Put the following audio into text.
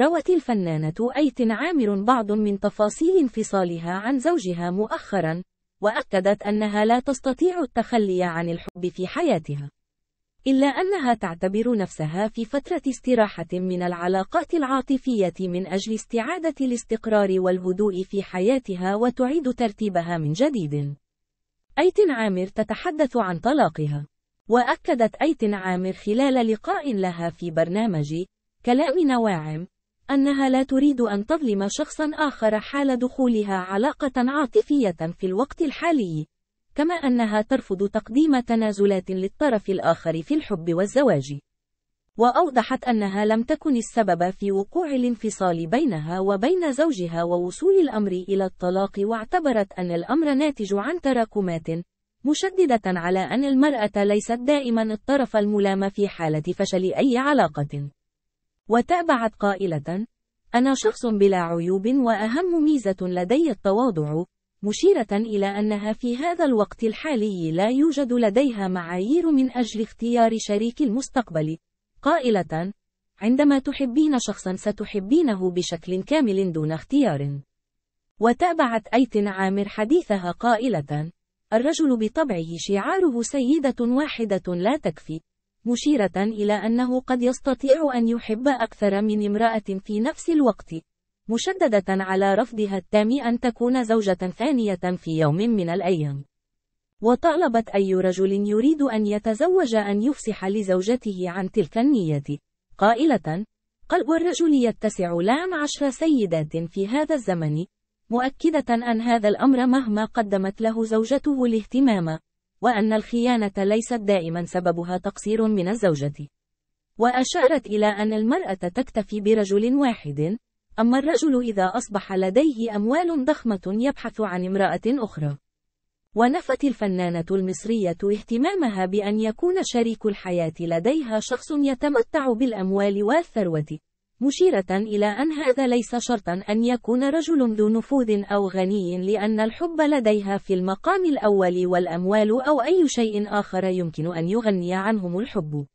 روت الفنانة أيت عامر بعض من تفاصيل انفصالها عن زوجها مؤخرا وأكدت أنها لا تستطيع التخلي عن الحب في حياتها إلا أنها تعتبر نفسها في فترة استراحة من العلاقات العاطفية من أجل استعادة الاستقرار والهدوء في حياتها وتعيد ترتيبها من جديد. أيت عامر تتحدث عن طلاقها، وأكدت أيت عامر خلال لقاء لها في برنامج كلام نواعم أنها لا تريد أن تظلم شخصا آخر حال دخولها علاقة عاطفية في الوقت الحالي كما أنها ترفض تقديم تنازلات للطرف الآخر في الحب والزواج وأوضحت أنها لم تكن السبب في وقوع الانفصال بينها وبين زوجها ووصول الأمر إلى الطلاق واعتبرت أن الأمر ناتج عن تراكمات مشددة على أن المرأة ليست دائما الطرف الملام في حالة فشل أي علاقة وتأبعت قائلة أنا شخص بلا عيوب وأهم ميزة لدي التواضع مشيرة إلى أنها في هذا الوقت الحالي لا يوجد لديها معايير من أجل اختيار شريك المستقبل قائلة عندما تحبين شخصا ستحبينه بشكل كامل دون اختيار وتابعت أيت عامر حديثها قائلة الرجل بطبعه شعاره سيدة واحدة لا تكفي مشيرة إلى أنه قد يستطيع أن يحب أكثر من امرأة في نفس الوقت مشددة على رفضها التام أن تكون زوجة ثانية في يوم من الأيام وطالبت أي رجل يريد أن يتزوج أن يفسح لزوجته عن تلك النية قائلة قلب الرجل يتسع لعن عشر سيدات في هذا الزمن مؤكدة أن هذا الأمر مهما قدمت له زوجته الاهتمام وأن الخيانة ليست دائما سببها تقصير من الزوجة. وأشارت إلى أن المرأة تكتفي برجل واحد، أما الرجل إذا أصبح لديه أموال ضخمة يبحث عن امرأة أخرى. ونفت الفنانة المصرية اهتمامها بأن يكون شريك الحياة لديها شخص يتمتع بالأموال والثروة. مشيرة إلى أن هذا ليس شرطا أن يكون رجل ذو نفوذ أو غني لأن الحب لديها في المقام الأول والأموال أو أي شيء آخر يمكن أن يغني عنهم الحب